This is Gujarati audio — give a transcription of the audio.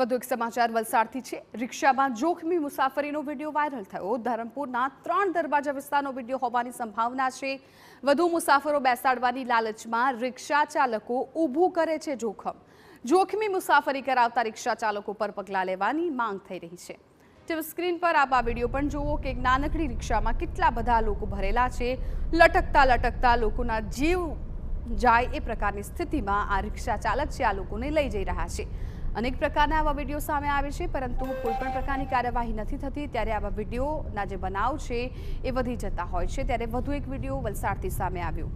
વધુ એક સમાચાર વલસાડથી છે રિક્ષામાં જોખમી મુસાફરીનો વિડીયો વાયરલ થયો ધરમપુરના ત્રણ દરવાજા વિસ્તારનો વિડીયો હોવાની સંભાવના છે વધુ મુસાફરો બેસાડવાની લાલચમાં રિક્ષા ચાલકો ઊભું કરે છે જોખમ જોખમી મુસાફરી કરાવતા રિક્ષા ચાલકો પર પગલાં લેવાની માંગ થઈ રહી છે ટીવી સ્ક્રીન પર આપ આ વિડીયો પણ જુઓ કે નાનકડી રિક્ષામાં કેટલા બધા લોકો ભરેલા છે લટકતા લટકતા લોકોના જીવ જાય એ પ્રકારની સ્થિતિમાં આ રિક્ષા ચાલક છે આ લોકોને લઈ જઈ રહ્યા છે અનેક પ્રકારના આવા વિડીયો સામે આવે છે પરંતુ કોઈપણ પ્રકારની કાર્યવાહી નથી થતી ત્યારે આવા વિડીયોના જે બનાવ છે એ વધી જતા હોય છે ત્યારે વધુ એક વિડીયો વલસાડથી સામે આવ્યો